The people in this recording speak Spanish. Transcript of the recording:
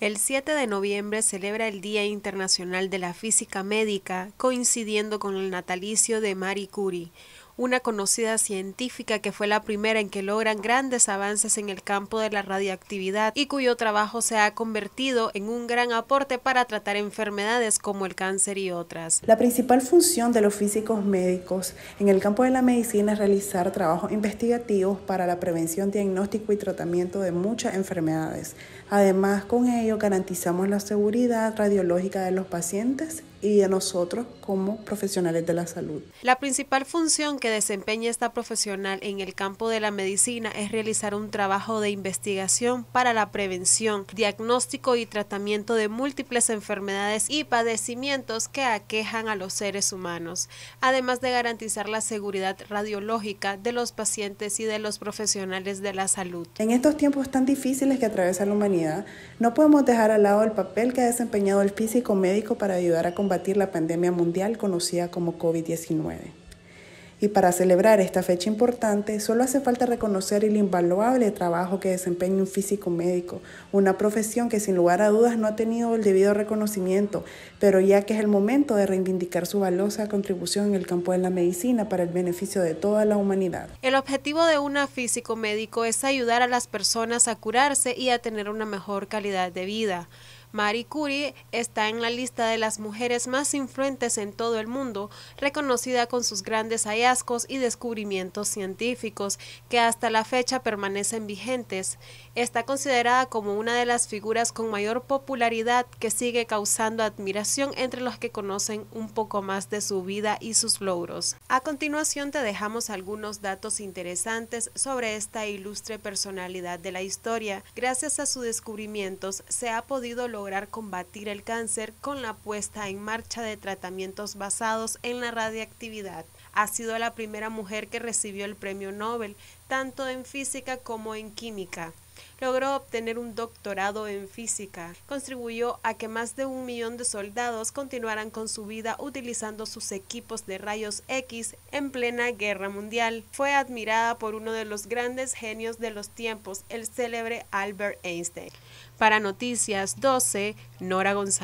El 7 de noviembre celebra el Día Internacional de la Física Médica, coincidiendo con el natalicio de Marie Curie, una conocida científica que fue la primera en que logran grandes avances en el campo de la radioactividad y cuyo trabajo se ha convertido en un gran aporte para tratar enfermedades como el cáncer y otras. La principal función de los físicos médicos en el campo de la medicina es realizar trabajos investigativos para la prevención, diagnóstico y tratamiento de muchas enfermedades. Además, con ello garantizamos la seguridad radiológica de los pacientes y de nosotros como profesionales de la salud. La principal función que desempeña esta profesional en el campo de la medicina es realizar un trabajo de investigación para la prevención, diagnóstico y tratamiento de múltiples enfermedades y padecimientos que aquejan a los seres humanos, además de garantizar la seguridad radiológica de los pacientes y de los profesionales de la salud. En estos tiempos tan difíciles que atraviesa la humanidad, no podemos dejar al lado el papel que ha desempeñado el físico médico para ayudar a combatir la pandemia mundial conocida como COVID-19. Y para celebrar esta fecha importante, solo hace falta reconocer el invaluable trabajo que desempeña un físico médico, una profesión que sin lugar a dudas no ha tenido el debido reconocimiento, pero ya que es el momento de reivindicar su valiosa contribución en el campo de la medicina para el beneficio de toda la humanidad. El objetivo de un físico médico es ayudar a las personas a curarse y a tener una mejor calidad de vida. Marie Curie está en la lista de las mujeres más influentes en todo el mundo, reconocida con sus grandes hallazgos y descubrimientos científicos que hasta la fecha permanecen vigentes. Está considerada como una de las figuras con mayor popularidad que sigue causando admiración entre los que conocen un poco más de su vida y sus logros. A continuación te dejamos algunos datos interesantes sobre esta ilustre personalidad de la historia. Gracias a sus descubrimientos se ha podido lograr lograr combatir el cáncer con la puesta en marcha de tratamientos basados en la radiactividad. Ha sido la primera mujer que recibió el premio Nobel, tanto en física como en química. Logró obtener un doctorado en física. Contribuyó a que más de un millón de soldados continuaran con su vida utilizando sus equipos de rayos X en plena guerra mundial. Fue admirada por uno de los grandes genios de los tiempos, el célebre Albert Einstein. Para Noticias 12, Nora González.